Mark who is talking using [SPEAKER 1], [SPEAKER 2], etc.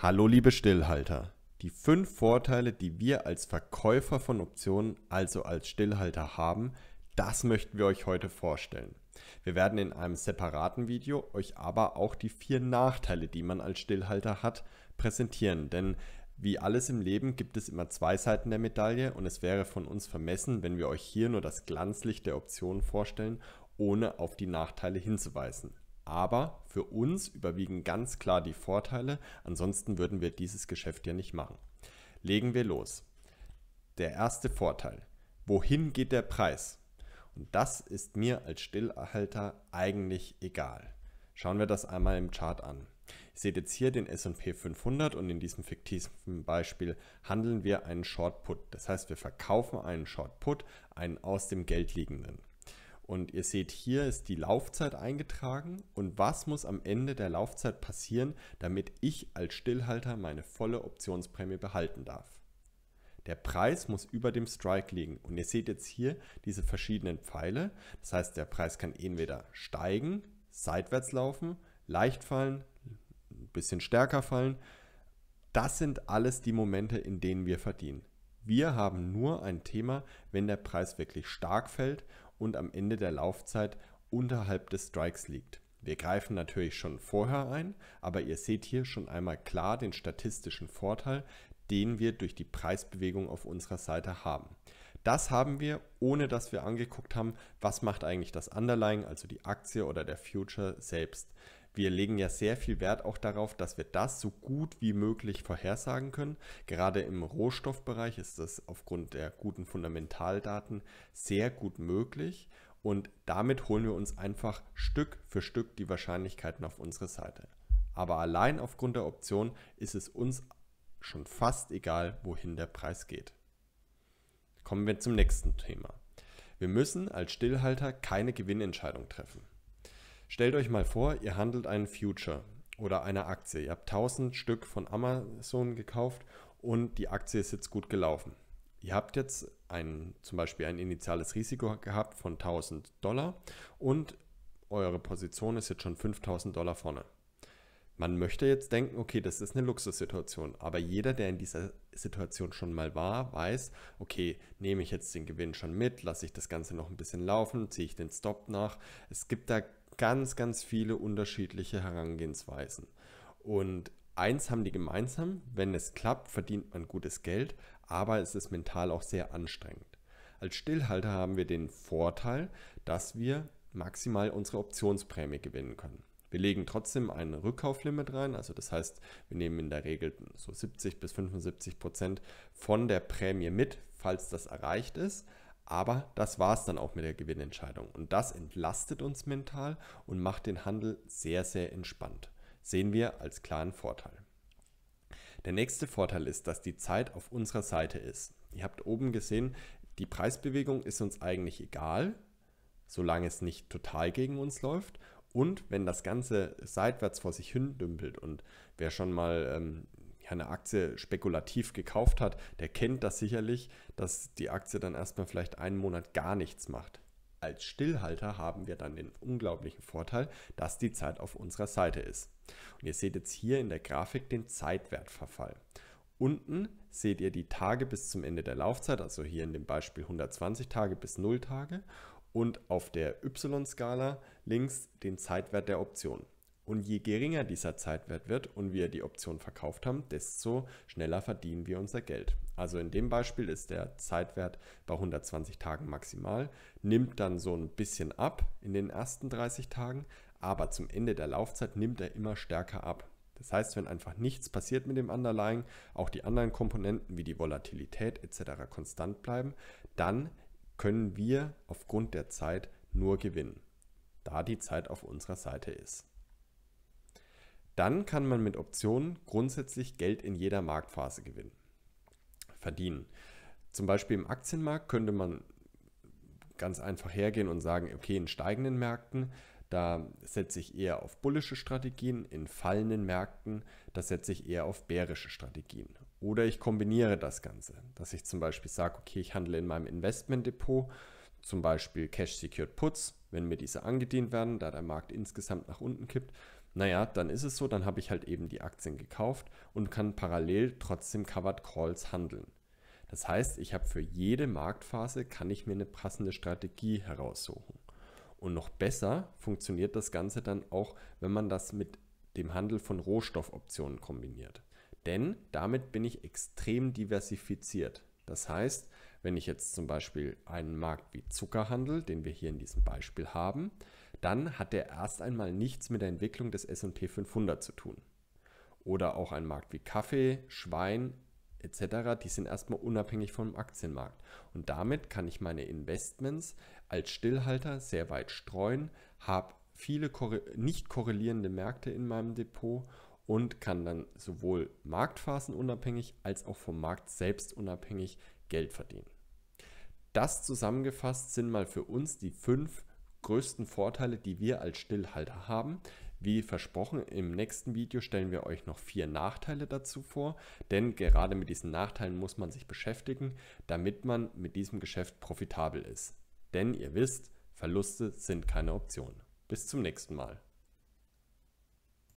[SPEAKER 1] Hallo liebe Stillhalter. Die fünf Vorteile, die wir als Verkäufer von Optionen, also als Stillhalter haben, das möchten wir euch heute vorstellen. Wir werden in einem separaten Video euch aber auch die vier Nachteile, die man als Stillhalter hat, präsentieren. Denn wie alles im Leben gibt es immer zwei Seiten der Medaille und es wäre von uns vermessen, wenn wir euch hier nur das Glanzlicht der Optionen vorstellen, ohne auf die Nachteile hinzuweisen. Aber für uns überwiegen ganz klar die Vorteile, ansonsten würden wir dieses Geschäft ja nicht machen. Legen wir los. Der erste Vorteil. Wohin geht der Preis? Und das ist mir als Stillhalter eigentlich egal. Schauen wir das einmal im Chart an. Ihr seht jetzt hier den S&P 500 und in diesem fiktiven Beispiel handeln wir einen Short Put. Das heißt, wir verkaufen einen Short Put, einen aus dem Geld liegenden. Und ihr seht, hier ist die Laufzeit eingetragen und was muss am Ende der Laufzeit passieren, damit ich als Stillhalter meine volle Optionsprämie behalten darf. Der Preis muss über dem Strike liegen und ihr seht jetzt hier diese verschiedenen Pfeile. Das heißt, der Preis kann entweder steigen, seitwärts laufen, leicht fallen, ein bisschen stärker fallen. Das sind alles die Momente, in denen wir verdienen. Wir haben nur ein Thema, wenn der Preis wirklich stark fällt und am Ende der Laufzeit unterhalb des Strikes liegt. Wir greifen natürlich schon vorher ein, aber ihr seht hier schon einmal klar den statistischen Vorteil, den wir durch die Preisbewegung auf unserer Seite haben. Das haben wir, ohne dass wir angeguckt haben, was macht eigentlich das Underlying, also die Aktie oder der Future selbst wir legen ja sehr viel Wert auch darauf, dass wir das so gut wie möglich vorhersagen können. Gerade im Rohstoffbereich ist das aufgrund der guten Fundamentaldaten sehr gut möglich. Und damit holen wir uns einfach Stück für Stück die Wahrscheinlichkeiten auf unsere Seite. Aber allein aufgrund der Option ist es uns schon fast egal, wohin der Preis geht. Kommen wir zum nächsten Thema. Wir müssen als Stillhalter keine Gewinnentscheidung treffen. Stellt euch mal vor, ihr handelt einen Future oder eine Aktie. Ihr habt 1000 Stück von Amazon gekauft und die Aktie ist jetzt gut gelaufen. Ihr habt jetzt ein, zum Beispiel ein initiales Risiko gehabt von 1000 Dollar und eure Position ist jetzt schon 5000 Dollar vorne. Man möchte jetzt denken, okay, das ist eine Luxussituation, aber jeder, der in dieser Situation schon mal war, weiß, okay, nehme ich jetzt den Gewinn schon mit, lasse ich das Ganze noch ein bisschen laufen, ziehe ich den Stop nach. Es gibt da ganz, ganz viele unterschiedliche Herangehensweisen. Und eins haben die gemeinsam, wenn es klappt, verdient man gutes Geld, aber es ist mental auch sehr anstrengend. Als Stillhalter haben wir den Vorteil, dass wir maximal unsere Optionsprämie gewinnen können. Wir legen trotzdem ein Rückkauflimit rein, also das heißt, wir nehmen in der Regel so 70 bis 75 Prozent von der Prämie mit, falls das erreicht ist. Aber das war es dann auch mit der Gewinnentscheidung. Und das entlastet uns mental und macht den Handel sehr, sehr entspannt. Sehen wir als klaren Vorteil. Der nächste Vorteil ist, dass die Zeit auf unserer Seite ist. Ihr habt oben gesehen, die Preisbewegung ist uns eigentlich egal, solange es nicht total gegen uns läuft. Und wenn das Ganze seitwärts vor sich hin dümpelt und wer schon mal ähm, eine Aktie spekulativ gekauft hat, der kennt das sicherlich, dass die Aktie dann erstmal vielleicht einen Monat gar nichts macht. Als Stillhalter haben wir dann den unglaublichen Vorteil, dass die Zeit auf unserer Seite ist. Und ihr seht jetzt hier in der Grafik den Zeitwertverfall. Unten seht ihr die Tage bis zum Ende der Laufzeit, also hier in dem Beispiel 120 Tage bis 0 Tage und auf der Y-Skala links den Zeitwert der Option. Und je geringer dieser Zeitwert wird und wir die Option verkauft haben, desto schneller verdienen wir unser Geld. Also in dem Beispiel ist der Zeitwert bei 120 Tagen maximal, nimmt dann so ein bisschen ab in den ersten 30 Tagen, aber zum Ende der Laufzeit nimmt er immer stärker ab. Das heißt, wenn einfach nichts passiert mit dem Underlying, auch die anderen Komponenten wie die Volatilität etc. konstant bleiben, dann können wir aufgrund der Zeit nur gewinnen, da die Zeit auf unserer Seite ist dann kann man mit Optionen grundsätzlich Geld in jeder Marktphase gewinnen, verdienen. Zum Beispiel im Aktienmarkt könnte man ganz einfach hergehen und sagen, okay, in steigenden Märkten, da setze ich eher auf bullische Strategien, in fallenden Märkten, da setze ich eher auf bärische Strategien. Oder ich kombiniere das Ganze, dass ich zum Beispiel sage, okay, ich handle in meinem Investmentdepot zum Beispiel Cash Secured Puts, wenn mir diese angedient werden, da der Markt insgesamt nach unten kippt, naja, dann ist es so, dann habe ich halt eben die Aktien gekauft und kann parallel trotzdem Covered Calls handeln. Das heißt, ich habe für jede Marktphase kann ich mir eine passende Strategie heraussuchen. Und noch besser funktioniert das Ganze dann auch, wenn man das mit dem Handel von Rohstoffoptionen kombiniert. Denn damit bin ich extrem diversifiziert. Das heißt, wenn ich jetzt zum Beispiel einen Markt wie Zucker handel, den wir hier in diesem Beispiel haben, dann hat der erst einmal nichts mit der Entwicklung des SP 500 zu tun. Oder auch ein Markt wie Kaffee, Schwein etc., die sind erstmal unabhängig vom Aktienmarkt. Und damit kann ich meine Investments als Stillhalter sehr weit streuen, habe viele nicht korrelierende Märkte in meinem Depot und kann dann sowohl marktphasenunabhängig als auch vom Markt selbst unabhängig Geld verdienen. Das zusammengefasst sind mal für uns die fünf größten Vorteile, die wir als Stillhalter haben. Wie versprochen, im nächsten Video stellen wir euch noch vier Nachteile dazu vor, denn gerade mit diesen Nachteilen muss man sich beschäftigen, damit man mit diesem Geschäft profitabel ist. Denn ihr wisst, Verluste sind keine Option. Bis zum nächsten Mal.